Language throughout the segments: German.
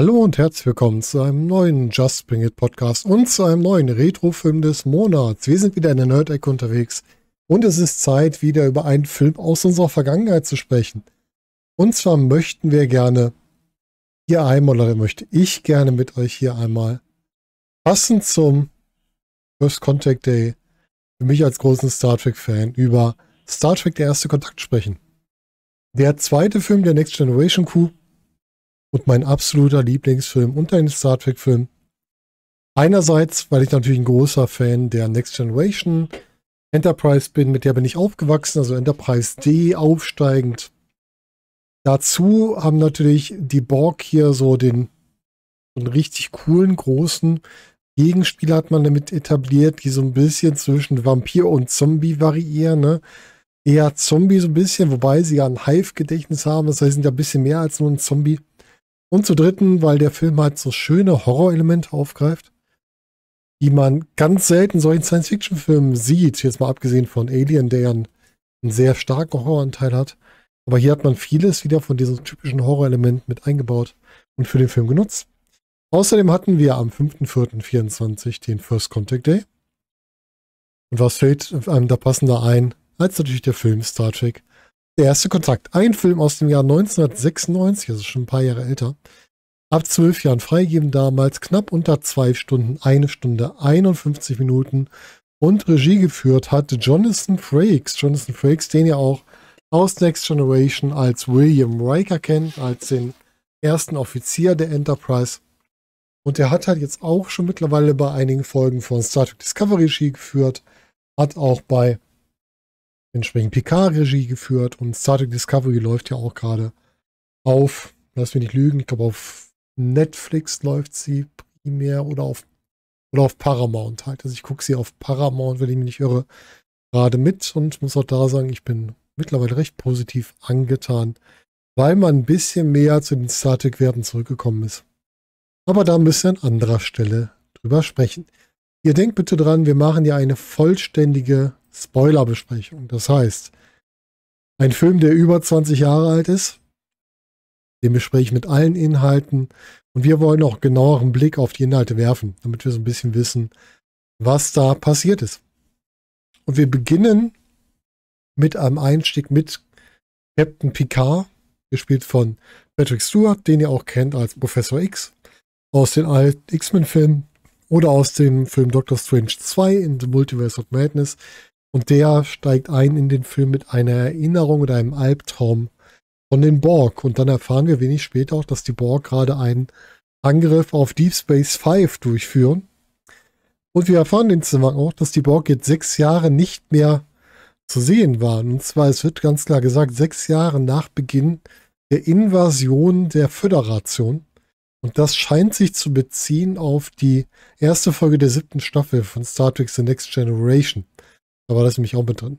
Hallo und herzlich willkommen zu einem neuen Just Bring It Podcast und zu einem neuen Retrofilm des Monats. Wir sind wieder in der Nerd Ecke unterwegs und es ist Zeit, wieder über einen Film aus unserer Vergangenheit zu sprechen. Und zwar möchten wir gerne hier einmal, oder möchte ich gerne mit euch hier einmal, passend zum First Contact Day, für mich als großen Star Trek-Fan, über Star Trek der erste Kontakt sprechen. Der zweite Film der Next Generation Coup und mein absoluter Lieblingsfilm unter den Star Trek-Filmen. Einerseits, weil ich natürlich ein großer Fan der Next Generation Enterprise bin, mit der bin ich aufgewachsen, also Enterprise D aufsteigend. Dazu haben natürlich die Borg hier so den so einen richtig coolen, großen Gegenspieler hat man damit etabliert, die so ein bisschen zwischen Vampir und Zombie variieren. Ne? Eher Zombie so ein bisschen, wobei sie ja ein Hive-Gedächtnis haben, das heißt, sie sind ja ein bisschen mehr als nur ein Zombie. Und zu dritten, weil der Film halt so schöne Horrorelemente aufgreift, die man ganz selten solchen Science-Fiction-Filmen sieht. Jetzt mal abgesehen von Alien, der ja einen, einen sehr starken Horroranteil hat. Aber hier hat man vieles wieder von diesem typischen Horrorelement mit eingebaut und für den Film genutzt. Außerdem hatten wir am 5.4.24 den First Contact Day. Und was fällt einem da passender ein, als natürlich der Film Star Trek der erste Kontakt. Ein Film aus dem Jahr 1996, also schon ein paar Jahre älter. Ab zwölf Jahren freigegeben damals, knapp unter zwei Stunden, eine Stunde 51 Minuten. Und Regie geführt hatte Jonathan Frakes. Jonathan Frakes, den ihr auch aus Next Generation als William Riker kennt, als den ersten Offizier der Enterprise. Und er hat halt jetzt auch schon mittlerweile bei einigen Folgen von Star Trek Discovery Regie geführt, hat auch bei entsprechend PK-Regie geführt und Star Trek Discovery läuft ja auch gerade auf, lass mich nicht lügen, ich glaube auf Netflix läuft sie primär oder auf oder auf Paramount halt. Also ich gucke sie auf Paramount, wenn ich mich nicht irre, gerade mit und muss auch da sagen, ich bin mittlerweile recht positiv angetan, weil man ein bisschen mehr zu den Star Trek-Werten zurückgekommen ist. Aber da müssen wir an anderer Stelle drüber sprechen. Ihr denkt bitte dran, wir machen ja eine vollständige Spoilerbesprechung. Das heißt, ein Film, der über 20 Jahre alt ist, den bespreche ich mit allen Inhalten und wir wollen auch genaueren Blick auf die Inhalte werfen, damit wir so ein bisschen wissen, was da passiert ist. Und wir beginnen mit einem Einstieg mit Captain Picard, gespielt von Patrick Stewart, den ihr auch kennt als Professor X aus den alten X-Men-Filmen oder aus dem Film Doctor Strange 2 in The Multiverse of Madness. Und der steigt ein in den Film mit einer Erinnerung oder einem Albtraum von den Borg. Und dann erfahren wir wenig später auch, dass die Borg gerade einen Angriff auf Deep Space Five durchführen. Und wir erfahren den Zusammenhang auch, dass die Borg jetzt sechs Jahre nicht mehr zu sehen waren. Und zwar, es wird ganz klar gesagt, sechs Jahre nach Beginn der Invasion der Föderation. Und das scheint sich zu beziehen auf die erste Folge der siebten Staffel von Star Trek The Next Generation. Da war das nämlich auch mit drin.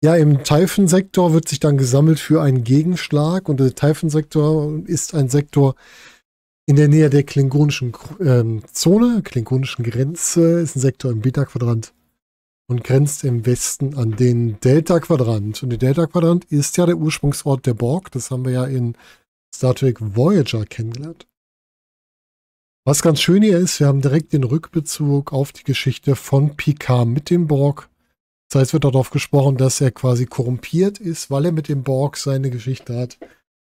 Ja, im Teifensektor wird sich dann gesammelt für einen Gegenschlag und der Teifensektor ist ein Sektor in der Nähe der klingonischen ähm, Zone, klingonischen Grenze, ist ein Sektor im Beta-Quadrant und grenzt im Westen an den Delta-Quadrant. Und der Delta-Quadrant ist ja der Ursprungsort der Borg, das haben wir ja in Star Trek Voyager kennengelernt. Was ganz schön hier ist, wir haben direkt den Rückbezug auf die Geschichte von Picard mit dem Borg. Das heißt, wird darauf gesprochen, dass er quasi korrumpiert ist, weil er mit dem Borg seine Geschichte hat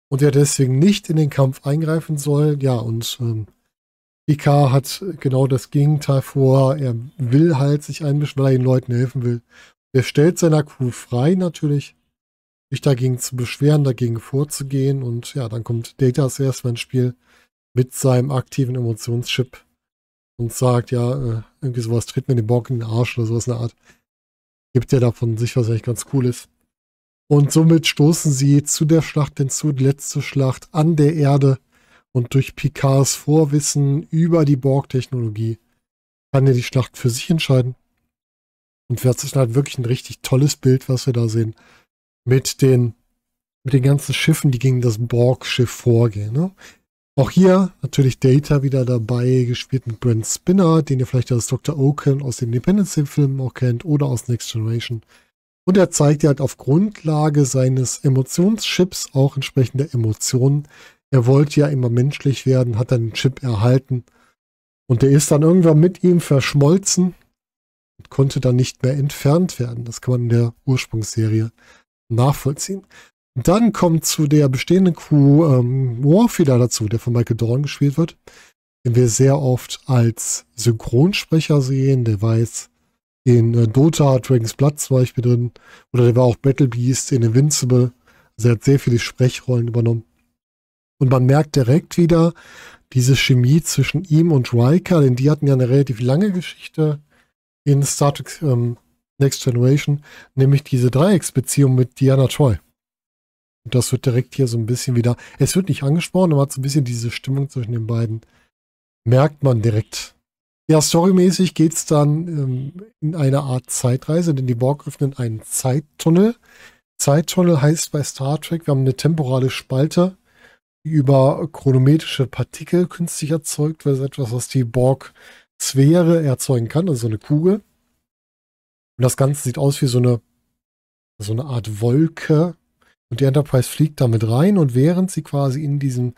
und er deswegen nicht in den Kampf eingreifen soll. Ja, und ähm, Picard hat genau das Gegenteil vor. Er will halt sich einmischen, weil er den Leuten helfen will. Er stellt seiner Crew frei natürlich, sich dagegen zu beschweren, dagegen vorzugehen. Und ja, dann kommt Data als erstmal ins Spiel, mit seinem aktiven Emotionschip und sagt, ja, äh, irgendwie sowas, tritt mir den Bock in den Arsch oder sowas in der Art. Gibt ja davon sich, was eigentlich ganz cool ist. Und somit stoßen sie zu der Schlacht hinzu, die letzte Schlacht an der Erde. Und durch Picards Vorwissen über die Borg-Technologie kann er die Schlacht für sich entscheiden. Und das ist halt wirklich ein richtig tolles Bild, was wir da sehen. Mit den, mit den ganzen Schiffen, die gegen das Borg-Schiff vorgehen. Ne? Auch hier natürlich Data wieder dabei, gespielt mit Brent Spinner, den ihr vielleicht als Dr. Oaken aus den Independence-Filmen auch kennt oder aus Next Generation. Und er zeigt ja halt auf Grundlage seines Emotionschips auch entsprechende Emotionen. Er wollte ja immer menschlich werden, hat dann einen Chip erhalten. Und der ist dann irgendwann mit ihm verschmolzen und konnte dann nicht mehr entfernt werden. Das kann man in der Ursprungsserie nachvollziehen. Dann kommt zu der bestehenden Crew ähm, Warfeeder dazu, der von Michael Dorn gespielt wird, den wir sehr oft als Synchronsprecher sehen. Der war jetzt in äh, Dota, Dragon's Blood zum Beispiel drin. Oder der war auch Battle Beast in Invincible. Also er hat sehr viele Sprechrollen übernommen. Und man merkt direkt wieder diese Chemie zwischen ihm und Riker, denn die hatten ja eine relativ lange Geschichte in Star Trek ähm, Next Generation, nämlich diese Dreiecksbeziehung mit Diana Troy. Und das wird direkt hier so ein bisschen wieder, es wird nicht angesprochen, aber so ein bisschen diese Stimmung zwischen den beiden, merkt man direkt. Ja, storymäßig geht es dann ähm, in eine Art Zeitreise, denn die Borg öffnen einen Zeittunnel. Zeittunnel heißt bei Star Trek, wir haben eine temporale Spalte, die über chronometrische Partikel künstlich erzeugt wird, etwas, was die Borg-Sphäre erzeugen kann, also so eine Kugel. Und das Ganze sieht aus wie so eine, so eine Art Wolke, und die Enterprise fliegt damit rein und während sie quasi in diesem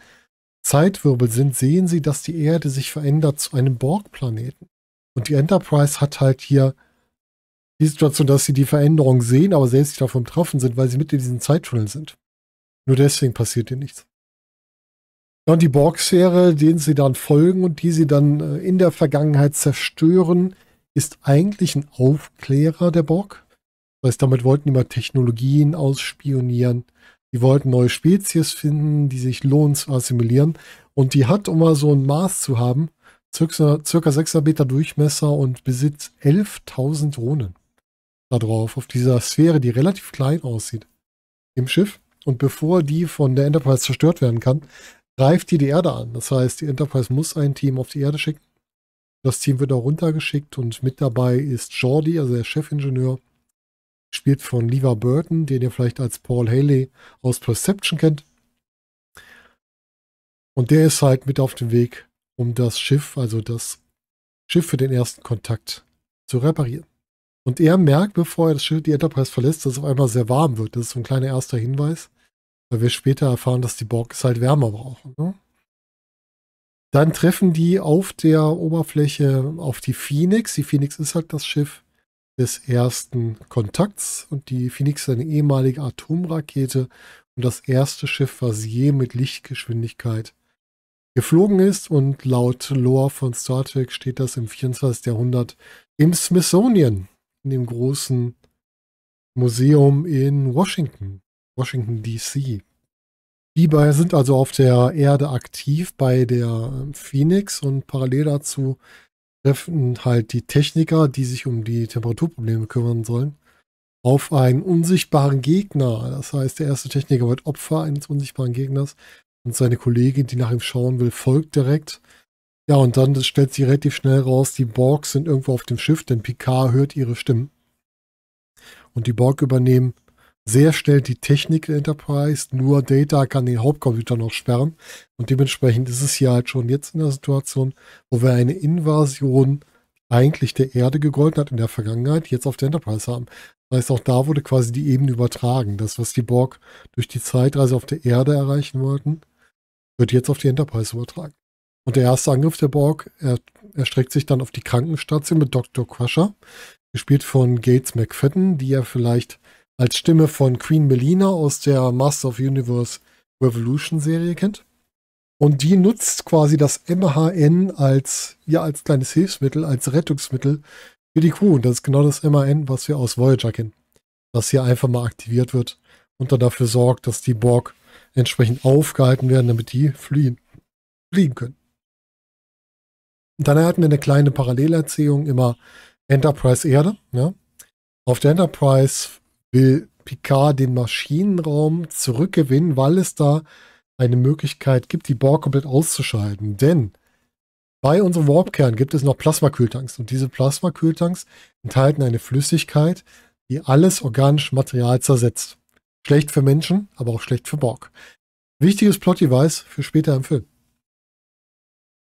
Zeitwirbel sind, sehen sie, dass die Erde sich verändert zu einem Borg-Planeten. Und die Enterprise hat halt hier die Situation, dass sie die Veränderung sehen, aber selbst nicht davon betroffen sind, weil sie mit in diesen Zeittunnel sind. Nur deswegen passiert hier nichts. und die borg sphäre denen sie dann folgen und die sie dann äh, in der Vergangenheit zerstören, ist eigentlich ein Aufklärer der Borg. Das heißt, damit wollten die mal Technologien ausspionieren. Die wollten neue Spezies finden, die sich lohnen zu assimilieren. Und die hat, um mal so ein Maß zu haben, circa, 600 Meter Durchmesser und besitzt 11.000 Drohnen da drauf, auf dieser Sphäre, die relativ klein aussieht, im Schiff. Und bevor die von der Enterprise zerstört werden kann, greift die die Erde an. Das heißt, die Enterprise muss ein Team auf die Erde schicken. Das Team wird auch runtergeschickt und mit dabei ist Jordi, also der Chefingenieur, spielt von Lever Burton, den ihr vielleicht als Paul Haley aus Perception kennt. Und der ist halt mit auf dem Weg, um das Schiff, also das Schiff für den ersten Kontakt zu reparieren. Und er merkt, bevor er das Schiff, die Enterprise verlässt, dass es auf einmal sehr warm wird. Das ist so ein kleiner erster Hinweis, weil wir später erfahren, dass die Borg es halt wärmer brauchen. Ne? Dann treffen die auf der Oberfläche auf die Phoenix. Die Phoenix ist halt das Schiff, des ersten Kontakts und die Phoenix eine ehemalige Atomrakete und das erste Schiff, was je mit Lichtgeschwindigkeit geflogen ist und laut Lore von Star Trek steht das im 24. Jahrhundert im Smithsonian, in dem großen Museum in Washington, Washington DC. Biber sind also auf der Erde aktiv bei der Phoenix und parallel dazu treffen halt die Techniker, die sich um die Temperaturprobleme kümmern sollen, auf einen unsichtbaren Gegner. Das heißt, der erste Techniker wird Opfer eines unsichtbaren Gegners und seine Kollegin, die nach ihm schauen will, folgt direkt. Ja, und dann stellt sie relativ schnell raus, die Borgs sind irgendwo auf dem Schiff, denn Picard hört ihre Stimmen. Und die Borg übernehmen sehr schnell die Technik der Enterprise, nur Data kann den Hauptcomputer noch sperren. Und dementsprechend ist es hier halt schon jetzt in der Situation, wo wir eine Invasion eigentlich der Erde gegolten hat in der Vergangenheit, jetzt auf der Enterprise haben. Das heißt, auch da wurde quasi die Ebene übertragen. Das, was die Borg durch die Zeitreise auf der Erde erreichen wollten, wird jetzt auf die Enterprise übertragen. Und der erste Angriff der Borg er, erstreckt sich dann auf die Krankenstation mit Dr. Crusher, gespielt von Gates McFadden, die ja vielleicht als Stimme von Queen Melina aus der Master of Universe Revolution Serie kennt. Und die nutzt quasi das MHN als, ja, als kleines Hilfsmittel, als Rettungsmittel für die Crew. Und das ist genau das MHN, was wir aus Voyager kennen. Was hier einfach mal aktiviert wird und dann dafür sorgt, dass die Borg entsprechend aufgehalten werden, damit die fliehen, fliegen können. Und dann hatten wir eine kleine Parallelerzählung immer Enterprise Erde. Ja. Auf der Enterprise will Picard den Maschinenraum zurückgewinnen, weil es da eine Möglichkeit gibt, die Borg komplett auszuschalten. Denn bei unserem Warpkern gibt es noch Plasmakühltanks und diese Plasmakühltanks enthalten eine Flüssigkeit, die alles organische Material zersetzt. Schlecht für Menschen, aber auch schlecht für Borg. Wichtiges Plot-Device für später im Film.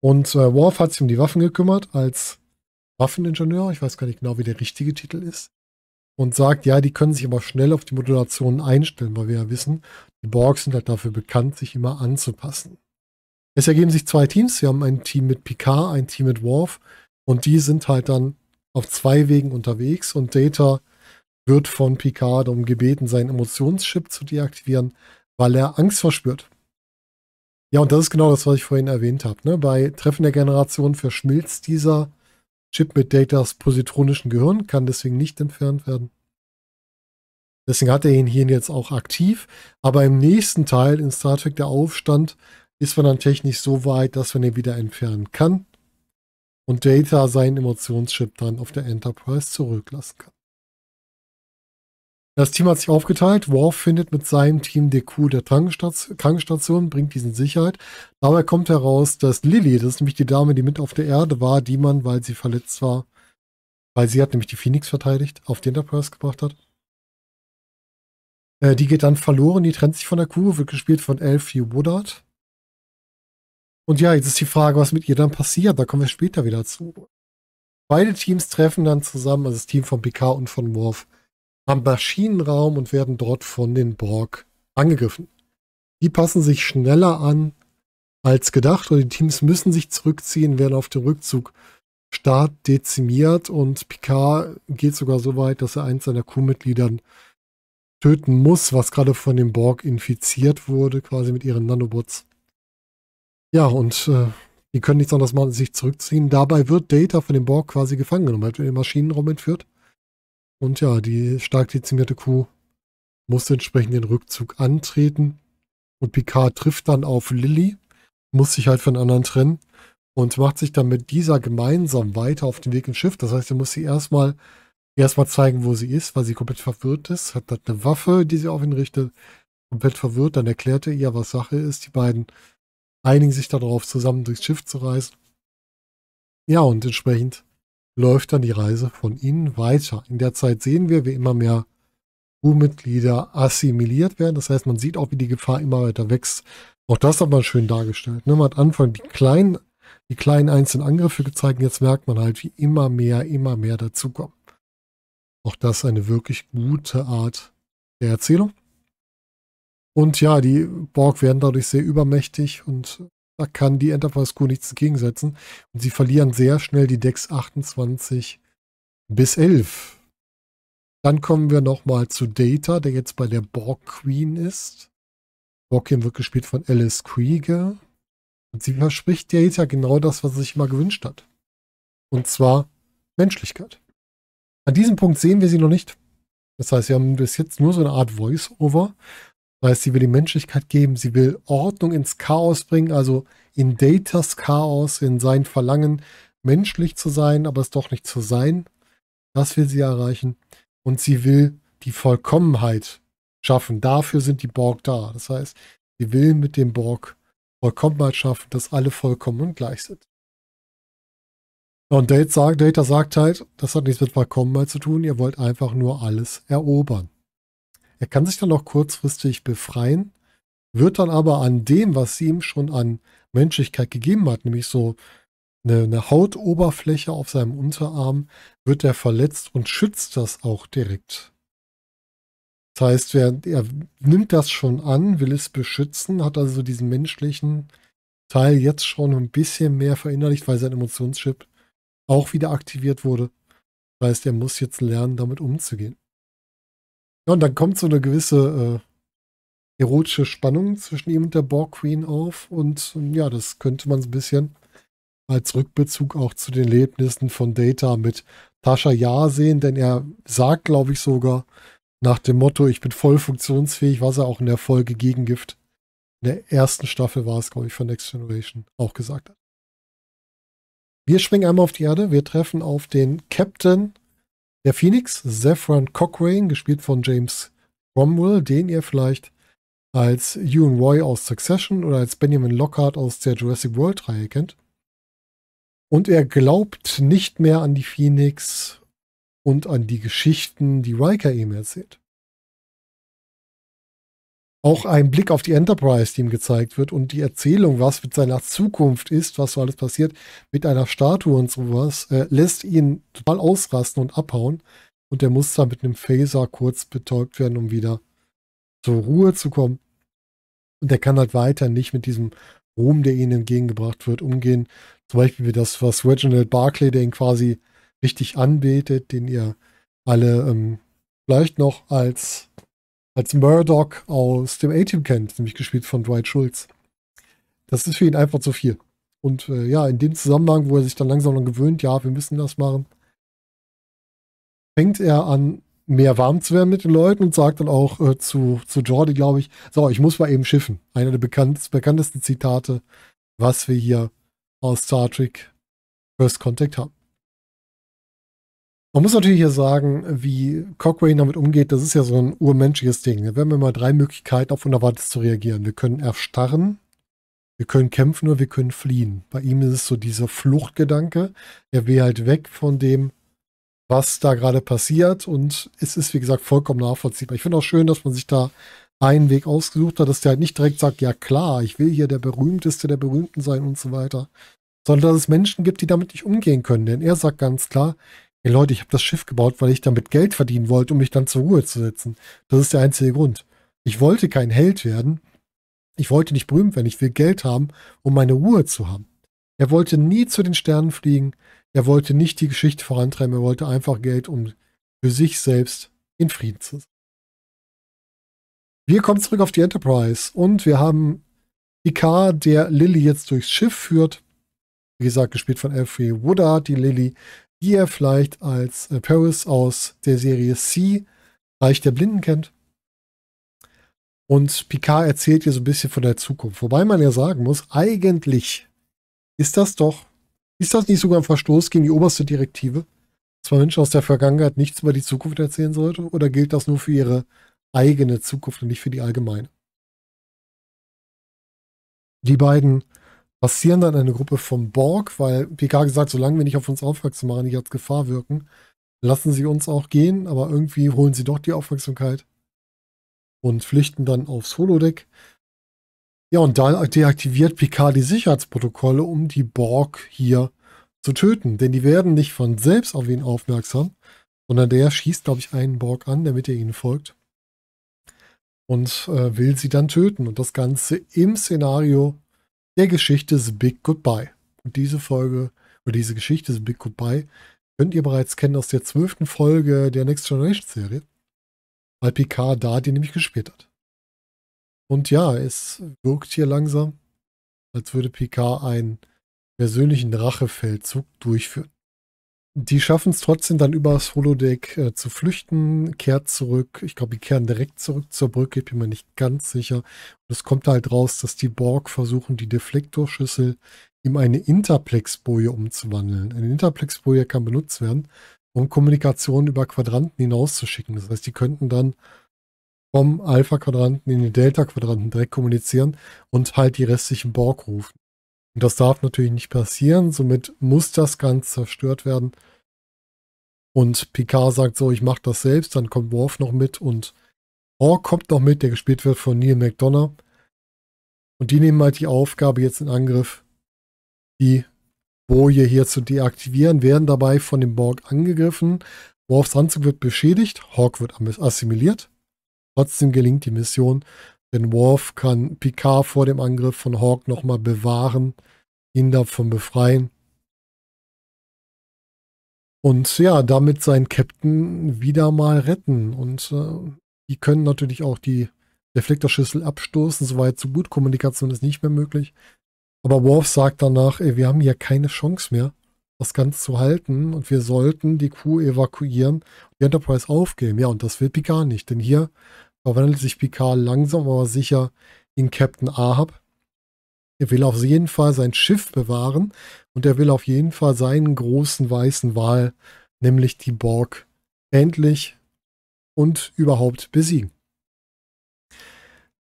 Und äh, Worf hat sich um die Waffen gekümmert als Waffeningenieur. Ich weiß gar nicht genau, wie der richtige Titel ist und sagt, ja, die können sich aber schnell auf die Modulationen einstellen, weil wir ja wissen, die Borgs sind halt dafür bekannt, sich immer anzupassen. Es ergeben sich zwei Teams. Wir haben ein Team mit Picard, ein Team mit Worf und die sind halt dann auf zwei Wegen unterwegs und Data wird von Picard um gebeten, seinen Emotionschip zu deaktivieren, weil er Angst verspürt. Ja, und das ist genau das, was ich vorhin erwähnt habe. Ne? Bei Treffen der Generation verschmilzt dieser Chip mit Datas positronischen Gehirn kann deswegen nicht entfernt werden. Deswegen hat er ihn hier jetzt auch aktiv. Aber im nächsten Teil in Star Trek der Aufstand ist man dann technisch so weit, dass man ihn wieder entfernen kann und Data seinen Emotionschip dann auf der Enterprise zurücklassen kann. Das Team hat sich aufgeteilt. Worf findet mit seinem Team den Coup der Krankenstation, bringt diesen Sicherheit. Dabei kommt heraus, dass Lily, das ist nämlich die Dame, die mit auf der Erde war, die man, weil sie verletzt war, weil sie hat nämlich die Phoenix verteidigt, auf die Enterprise gebracht hat. Äh, die geht dann verloren, die trennt sich von der Kuh, wird gespielt von Elfie Woodard. Und ja, jetzt ist die Frage, was mit ihr dann passiert. Da kommen wir später wieder zu. Beide Teams treffen dann zusammen, also das Team von PK und von Worf am Maschinenraum und werden dort von den Borg angegriffen. Die passen sich schneller an als gedacht und die Teams müssen sich zurückziehen, werden auf dem Rückzug stark dezimiert und Picard geht sogar so weit, dass er eins seiner Crewmitgliedern töten muss, was gerade von dem Borg infiziert wurde, quasi mit ihren Nanobots. Ja, und äh, die können nichts anderes machen, als sich zurückziehen. Dabei wird Data von dem Borg quasi gefangen genommen, halt in den Maschinenraum entführt. Und ja, die stark dezimierte Crew muss entsprechend den Rückzug antreten. Und Picard trifft dann auf Lilly, muss sich halt von anderen trennen und macht sich dann mit dieser gemeinsam weiter auf den Weg ins Schiff. Das heißt, er muss sie erstmal erstmal zeigen, wo sie ist, weil sie komplett verwirrt ist, hat dann eine Waffe, die sie auf ihn richtet, komplett verwirrt. Dann erklärt er ihr, was Sache ist. Die beiden einigen sich darauf, zusammen durchs Schiff zu reisen. Ja, und entsprechend läuft dann die Reise von ihnen weiter. In der Zeit sehen wir, wie immer mehr EU-Mitglieder assimiliert werden. Das heißt, man sieht auch, wie die Gefahr immer weiter wächst. Auch das hat man schön dargestellt. Ne? Man hat Anfang die kleinen, die kleinen einzelnen Angriffe gezeigt. Jetzt merkt man halt, wie immer mehr, immer mehr dazukommen. Auch das eine wirklich gute Art der Erzählung. Und ja, die Borg werden dadurch sehr übermächtig und da kann die Enterprise Crew nichts entgegensetzen. Und sie verlieren sehr schnell die Decks 28 bis 11. Dann kommen wir nochmal zu Data, der jetzt bei der Borg Queen ist. Borg Queen wird gespielt von Alice Krieger. Und sie verspricht Data genau das, was sie sich mal gewünscht hat. Und zwar Menschlichkeit. An diesem Punkt sehen wir sie noch nicht. Das heißt, wir haben bis jetzt nur so eine Art Voice-Over. Das heißt, sie will die Menschlichkeit geben, sie will Ordnung ins Chaos bringen, also in Datas Chaos, in sein Verlangen, menschlich zu sein, aber es doch nicht zu sein. Das will sie erreichen. Und sie will die Vollkommenheit schaffen. Dafür sind die Borg da. Das heißt, sie will mit dem Borg Vollkommenheit schaffen, dass alle vollkommen und gleich sind. Und Data sagt halt, das hat nichts mit Vollkommenheit zu tun, ihr wollt einfach nur alles erobern. Er kann sich dann auch kurzfristig befreien, wird dann aber an dem, was sie ihm schon an Menschlichkeit gegeben hat, nämlich so eine, eine Hautoberfläche auf seinem Unterarm, wird er verletzt und schützt das auch direkt. Das heißt, er, er nimmt das schon an, will es beschützen, hat also diesen menschlichen Teil jetzt schon ein bisschen mehr verinnerlicht, weil sein Emotionschip auch wieder aktiviert wurde. Das heißt, er muss jetzt lernen, damit umzugehen. Ja, und dann kommt so eine gewisse äh, erotische Spannung zwischen ihm und der Borg Queen auf. Und ähm, ja, das könnte man so ein bisschen als Rückbezug auch zu den Erlebnissen von Data mit Tascha Ja sehen, denn er sagt, glaube ich, sogar nach dem Motto, ich bin voll funktionsfähig, was er auch in der Folge Gegengift in der ersten Staffel war es, glaube ich, von Next Generation auch gesagt hat. Wir springen einmal auf die Erde, wir treffen auf den Captain der Phoenix, Zefran Cochrane, gespielt von James Cromwell, den ihr vielleicht als Ewan Roy aus Succession oder als Benjamin Lockhart aus der Jurassic World-Reihe kennt. Und er glaubt nicht mehr an die Phoenix und an die Geschichten, die Riker ihm erzählt auch ein Blick auf die Enterprise, die ihm gezeigt wird und die Erzählung, was mit seiner Zukunft ist, was so alles passiert, mit einer Statue und sowas, äh, lässt ihn total ausrasten und abhauen. Und er muss dann mit einem Phaser kurz betäubt werden, um wieder zur Ruhe zu kommen. Und er kann halt weiter nicht mit diesem Ruhm, der ihnen entgegengebracht wird, umgehen. Zum Beispiel wie das, was Reginald Barclay, der ihn quasi richtig anbetet, den ihr alle ähm, vielleicht noch als als Murdoch aus dem A-Team kennt, nämlich gespielt von Dwight Schultz. Das ist für ihn einfach zu viel. Und äh, ja, in dem Zusammenhang, wo er sich dann langsam dann gewöhnt, ja, wir müssen das machen, fängt er an, mehr warm zu werden mit den Leuten und sagt dann auch äh, zu, zu Jordi, glaube ich, so, ich muss mal eben schiffen. Einer der bekannt, bekanntesten Zitate, was wir hier aus Star Trek First Contact haben. Man muss natürlich hier sagen, wie Cochrane damit umgeht, das ist ja so ein urmenschliches Ding. Wir haben immer drei Möglichkeiten, auf Unerwartetes zu reagieren. Wir können erstarren, wir können kämpfen oder wir können fliehen. Bei ihm ist es so dieser Fluchtgedanke. Er will halt weg von dem, was da gerade passiert. Und es ist, wie gesagt, vollkommen nachvollziehbar. Ich finde auch schön, dass man sich da einen Weg ausgesucht hat, dass der halt nicht direkt sagt, ja klar, ich will hier der berühmteste der Berühmten sein und so weiter. Sondern dass es Menschen gibt, die damit nicht umgehen können. Denn er sagt ganz klar, hey Leute, ich habe das Schiff gebaut, weil ich damit Geld verdienen wollte, um mich dann zur Ruhe zu setzen. Das ist der einzige Grund. Ich wollte kein Held werden. Ich wollte nicht berühmt werden. Ich will Geld haben, um meine Ruhe zu haben. Er wollte nie zu den Sternen fliegen. Er wollte nicht die Geschichte vorantreiben. Er wollte einfach Geld, um für sich selbst in Frieden zu sein. Wir kommen zurück auf die Enterprise und wir haben Picard, der Lilly jetzt durchs Schiff führt. Wie gesagt, gespielt von Alfred Woodard, die Lilly, die ihr vielleicht als äh, Paris aus der Serie C, Reich der Blinden kennt. Und Picard erzählt ihr so ein bisschen von der Zukunft. Wobei man ja sagen muss, eigentlich ist das doch, ist das nicht sogar ein Verstoß gegen die oberste Direktive? Dass man Menschen aus der Vergangenheit nichts über die Zukunft erzählen sollte? Oder gilt das nur für ihre eigene Zukunft und nicht für die allgemeine? Die beiden passieren dann eine Gruppe von Borg, weil PK gesagt, solange wir nicht auf uns aufmerksam machen, nicht als Gefahr wirken, lassen sie uns auch gehen, aber irgendwie holen sie doch die Aufmerksamkeit und flüchten dann aufs Holodeck. Ja, und da deaktiviert Picard die Sicherheitsprotokolle, um die Borg hier zu töten, denn die werden nicht von selbst auf ihn aufmerksam, sondern der schießt, glaube ich, einen Borg an, damit er ihnen folgt und äh, will sie dann töten. Und das Ganze im Szenario der Geschichte The Big Goodbye. Und diese Folge oder diese Geschichte The Big Goodbye könnt ihr bereits kennen aus der zwölften Folge der Next Generation Serie, weil Picard da die nämlich gespielt hat. Und ja, es wirkt hier langsam, als würde Picard einen persönlichen Rachefeldzug durchführen. Die schaffen es trotzdem dann über das Holodeck äh, zu flüchten, kehrt zurück. Ich glaube, die kehren direkt zurück zur Brücke, ich bin mir nicht ganz sicher. Und es kommt halt raus, dass die Borg versuchen, die Deflektorschüssel in eine Interplexboje umzuwandeln. Eine Interplexboje kann benutzt werden, um Kommunikation über Quadranten hinauszuschicken. Das heißt, die könnten dann vom Alpha-Quadranten in den Delta-Quadranten direkt kommunizieren und halt die restlichen Borg rufen. Und das darf natürlich nicht passieren, somit muss das Ganze zerstört werden. Und Picard sagt so, ich mache das selbst, dann kommt Worf noch mit und Orr kommt noch mit, der gespielt wird von Neil McDonough. Und die nehmen halt die Aufgabe jetzt in Angriff, die Boje hier zu deaktivieren, werden dabei von dem Borg angegriffen. Worfs Anzug wird beschädigt, Hawk wird assimiliert. Trotzdem gelingt die Mission denn Worf kann Picard vor dem Angriff von Hawk nochmal bewahren, ihn davon befreien. Und ja, damit seinen Captain wieder mal retten. Und äh, die können natürlich auch die Deflektorschüssel abstoßen, soweit so gut. Kommunikation ist nicht mehr möglich. Aber Worf sagt danach, ey, wir haben hier keine Chance mehr, das Ganze zu halten und wir sollten die Crew evakuieren und die Enterprise aufgeben. Ja, und das will Picard nicht, denn hier verwandelt sich Picard langsam aber sicher in Captain Ahab. Er will auf jeden Fall sein Schiff bewahren und er will auf jeden Fall seinen großen weißen Wal, nämlich die Borg, endlich und überhaupt besiegen.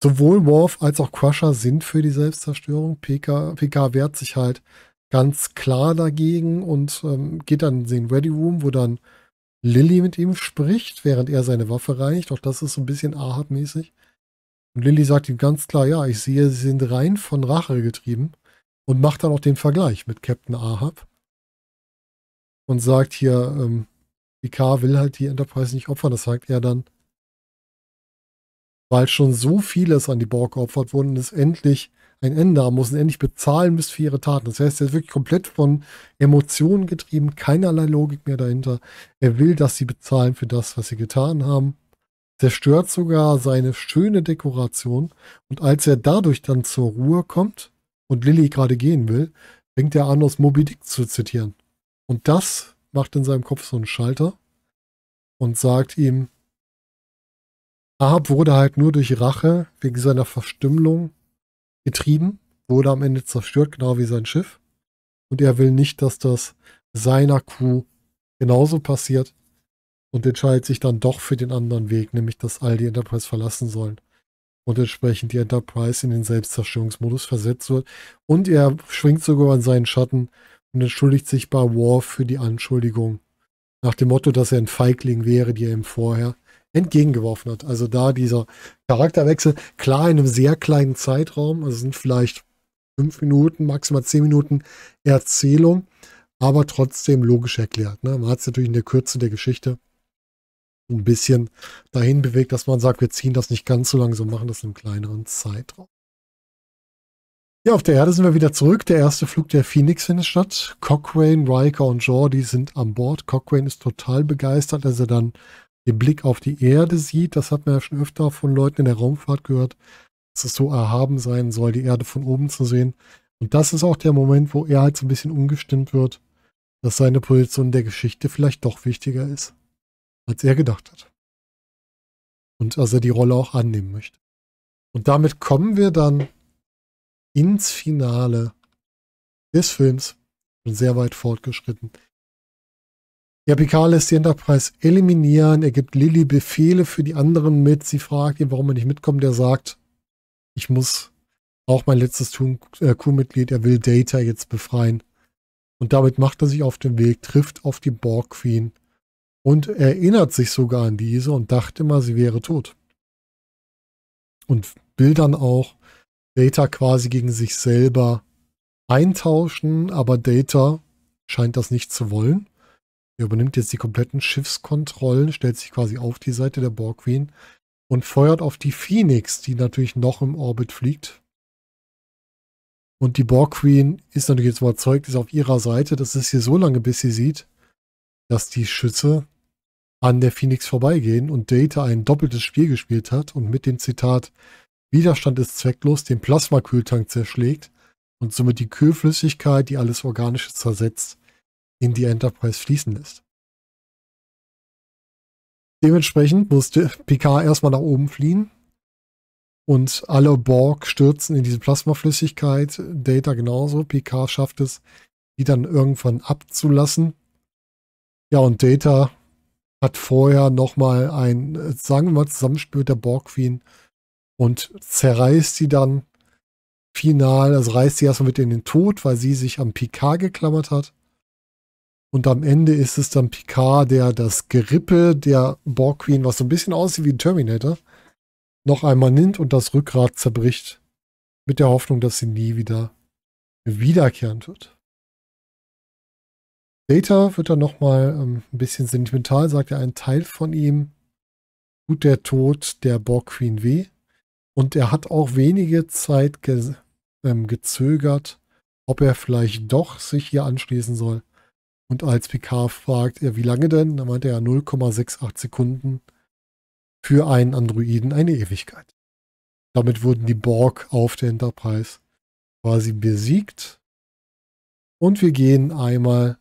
Sowohl Worf als auch Crusher sind für die Selbstzerstörung. PK, PK wehrt sich halt ganz klar dagegen und ähm, geht dann in den Ready Room, wo dann Lilly mit ihm spricht, während er seine Waffe reicht. Auch das ist so ein bisschen Ahab-mäßig. Und Lilly sagt ihm ganz klar, ja, ich sehe, sie sind rein von Rache getrieben. Und macht dann auch den Vergleich mit Captain Ahab. Und sagt hier, ähm, Picard will halt die Enterprise nicht opfern. Das sagt er dann, weil schon so vieles an die Borg geopfert wurden und es endlich ein Ende haben muss und endlich bezahlen müsst für ihre Taten. Das heißt, er ist wirklich komplett von Emotionen getrieben, keinerlei Logik mehr dahinter. Er will, dass sie bezahlen für das, was sie getan haben. Zerstört sogar seine schöne Dekoration. Und als er dadurch dann zur Ruhe kommt und Lilly gerade gehen will, fängt er an, aus Moby Dick zu zitieren. Und das macht in seinem Kopf so einen Schalter und sagt ihm, Ahab wurde halt nur durch Rache wegen seiner Verstümmelung getrieben, wurde am Ende zerstört, genau wie sein Schiff. Und er will nicht, dass das seiner Crew genauso passiert und entscheidet sich dann doch für den anderen Weg, nämlich dass all die Enterprise verlassen sollen und entsprechend die Enterprise in den Selbstzerstörungsmodus versetzt wird. Und er schwingt sogar an seinen Schatten und entschuldigt sich bei War für die Anschuldigung. Nach dem Motto, dass er ein Feigling wäre, die er ihm vorher entgegengeworfen hat. Also da dieser Charakterwechsel, klar in einem sehr kleinen Zeitraum, also sind vielleicht fünf Minuten, maximal zehn Minuten Erzählung, aber trotzdem logisch erklärt. Ne? Man hat es natürlich in der Kürze der Geschichte ein bisschen dahin bewegt, dass man sagt, wir ziehen das nicht ganz so lang, so machen das in einem kleineren Zeitraum. Ja, auf der Erde sind wir wieder zurück. Der erste Flug der Phoenix findet statt. Cochrane, Riker und Jordi sind an Bord. Cochrane ist total begeistert, als er dann den Blick auf die Erde sieht. Das hat man ja schon öfter von Leuten in der Raumfahrt gehört, dass es so erhaben sein soll, die Erde von oben zu sehen. Und das ist auch der Moment, wo er halt so ein bisschen umgestimmt wird, dass seine Position der Geschichte vielleicht doch wichtiger ist, als er gedacht hat. Und dass er die Rolle auch annehmen möchte. Und damit kommen wir dann ins Finale des Films. Schon sehr weit fortgeschritten. Ja, Picard lässt die Enterprise eliminieren. Er gibt Lilly Befehle für die anderen mit. Sie fragt ihn, warum er nicht mitkommt. Er sagt, ich muss auch mein letztes äh, Crew-Mitglied, er will Data jetzt befreien. Und damit macht er sich auf den Weg, trifft auf die Borg Queen und erinnert sich sogar an diese und dachte mal, sie wäre tot. Und will dann auch Data quasi gegen sich selber eintauschen, aber Data scheint das nicht zu wollen er übernimmt jetzt die kompletten Schiffskontrollen, stellt sich quasi auf die Seite der Borg Queen und feuert auf die Phoenix, die natürlich noch im Orbit fliegt. Und die Borg Queen ist natürlich jetzt überzeugt, ist auf ihrer Seite. Das ist hier so lange, bis sie sieht, dass die Schütze an der Phoenix vorbeigehen und Data ein doppeltes Spiel gespielt hat und mit dem Zitat Widerstand ist zwecklos den Plasmakühltank zerschlägt und somit die Kühlflüssigkeit, die alles Organische zersetzt, in die Enterprise fließen lässt. Dementsprechend musste Picard erstmal nach oben fliehen und alle Borg stürzen in diese Plasmaflüssigkeit, Data genauso, Picard schafft es, die dann irgendwann abzulassen. Ja, und Data hat vorher nochmal ein, sagen wir mal, Zusammenspiel mit der Borg Queen und zerreißt sie dann final, also reißt sie erstmal mit in den Tod, weil sie sich am Picard geklammert hat. Und am Ende ist es dann Picard, der das Gerippe der Borg Queen, was so ein bisschen aussieht wie ein Terminator, noch einmal nimmt und das Rückgrat zerbricht. Mit der Hoffnung, dass sie nie wieder wiederkehren wird. Data wird dann nochmal ähm, ein bisschen sentimental, sagt er, ein Teil von ihm tut der Tod der Borg Queen weh. Und er hat auch wenige Zeit ge ähm, gezögert, ob er vielleicht doch sich hier anschließen soll. Und als Picard fragt, ja, wie lange denn? Da meinte er 0,68 Sekunden. Für einen Androiden eine Ewigkeit. Damit wurden die Borg auf der Enterprise quasi besiegt. Und wir gehen einmal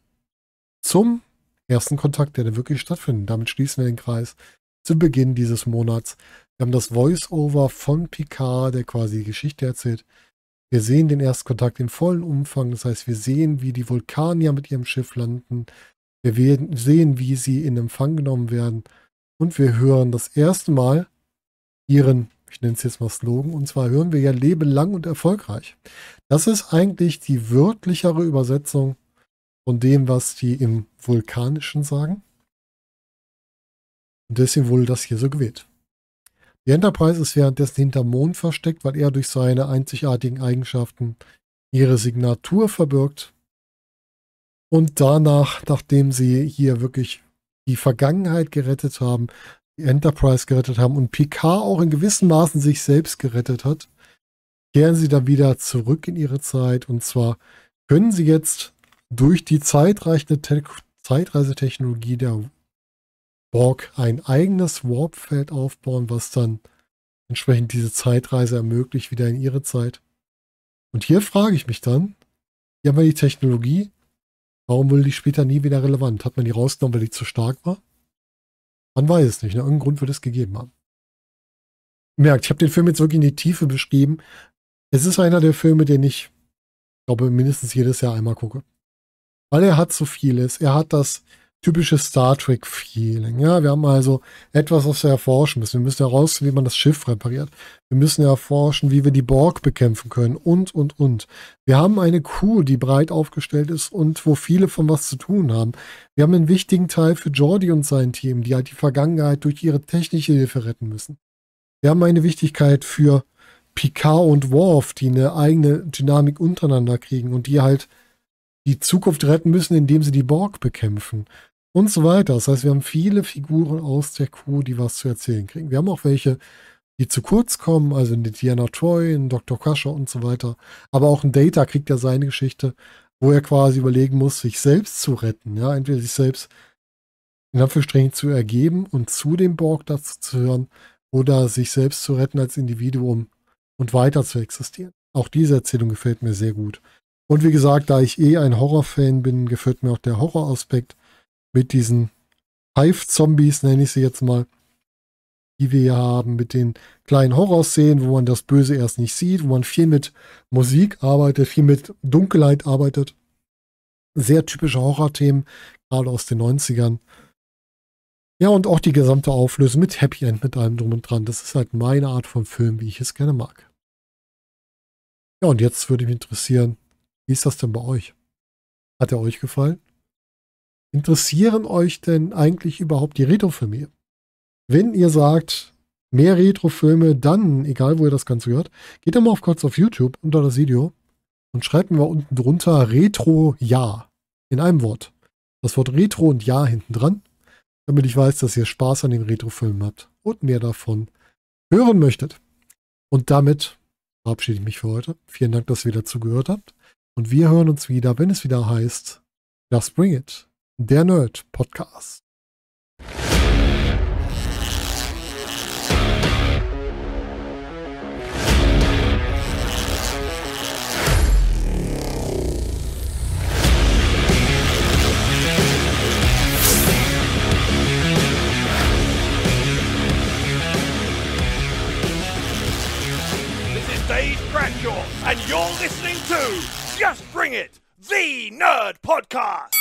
zum ersten Kontakt, der dann wirklich stattfindet. Damit schließen wir den Kreis zu Beginn dieses Monats. Wir haben das Voice-Over von Picard, der quasi die Geschichte erzählt. Wir sehen den Erstkontakt im vollen Umfang. Das heißt, wir sehen, wie die Vulkanier mit ihrem Schiff landen. Wir sehen, wie sie in Empfang genommen werden. Und wir hören das erste Mal ihren, ich nenne es jetzt mal Slogan, und zwar hören wir ja Lebe lang und erfolgreich. Das ist eigentlich die wörtlichere Übersetzung von dem, was die im Vulkanischen sagen. Und deswegen wurde das hier so gewählt. Die Enterprise ist währenddessen hinter Mond versteckt, weil er durch seine einzigartigen Eigenschaften ihre Signatur verbirgt. Und danach, nachdem sie hier wirklich die Vergangenheit gerettet haben, die Enterprise gerettet haben und Picard auch in gewissem Maßen sich selbst gerettet hat, kehren sie dann wieder zurück in ihre Zeit. Und zwar können sie jetzt durch die zeitreichende Te Zeitreisetechnologie der Borg ein eigenes Warpfeld aufbauen, was dann entsprechend diese Zeitreise ermöglicht, wieder in ihre Zeit. Und hier frage ich mich dann, hier haben wir die Technologie, warum wurde die später nie wieder relevant? Hat man die rausgenommen, weil die zu stark war? Man weiß es nicht, ne? irgendeinen Grund wird es gegeben haben. Merkt, ich habe den Film jetzt wirklich in die Tiefe beschrieben. Es ist einer der Filme, den ich, glaube, mindestens jedes Jahr einmal gucke. Weil er hat so vieles. Er hat das, typisches Star Trek-Feeling. Ja, wir haben also etwas, was wir erforschen müssen. Wir müssen herausfinden, wie man das Schiff repariert. Wir müssen erforschen, wie wir die Borg bekämpfen können und, und, und. Wir haben eine Crew, die breit aufgestellt ist und wo viele von was zu tun haben. Wir haben einen wichtigen Teil für Jordi und sein Team, die halt die Vergangenheit durch ihre technische Hilfe retten müssen. Wir haben eine Wichtigkeit für Picard und Worf, die eine eigene Dynamik untereinander kriegen und die halt die Zukunft retten müssen, indem sie die Borg bekämpfen und so weiter. Das heißt, wir haben viele Figuren aus der Crew, die was zu erzählen kriegen. Wir haben auch welche, die zu kurz kommen, also eine Diana Troy, ein Dr. Crusher und so weiter. Aber auch ein Data kriegt ja seine Geschichte, wo er quasi überlegen muss, sich selbst zu retten. Ja, entweder sich selbst in Anführungsstrichen zu ergeben und zu dem Borg dazu zu hören oder sich selbst zu retten als Individuum und weiter zu existieren. Auch diese Erzählung gefällt mir sehr gut. Und wie gesagt, da ich eh ein Horrorfan bin, gefällt mir auch der Horroraspekt mit diesen Hive-Zombies, nenne ich sie jetzt mal, die wir hier haben, mit den kleinen Horrorszenen, wo man das Böse erst nicht sieht, wo man viel mit Musik arbeitet, viel mit Dunkelheit arbeitet. Sehr typische Horrorthemen, gerade aus den 90ern. Ja, und auch die gesamte Auflösung mit Happy End, mit allem drum und dran. Das ist halt meine Art von Film, wie ich es gerne mag. Ja, und jetzt würde mich interessieren, wie ist das denn bei euch? Hat er euch gefallen? Interessieren euch denn eigentlich überhaupt die Retrofilme? Wenn ihr sagt, mehr Retrofilme, dann, egal wo ihr das Ganze hört, geht dann mal auf kurz auf YouTube unter das Video und schreibt mir mal unten drunter Retro-Ja in einem Wort. Das Wort Retro und Ja hinten dran, damit ich weiß, dass ihr Spaß an den Retrofilmen habt und mehr davon hören möchtet. Und damit verabschiede ich mich für heute. Vielen Dank, dass ihr wieder zugehört habt. Und wir hören uns wieder, wenn es wieder heißt, Just Bring It, der Nerd Podcast. and you're listening to Just bring it! The Nerd Podcast!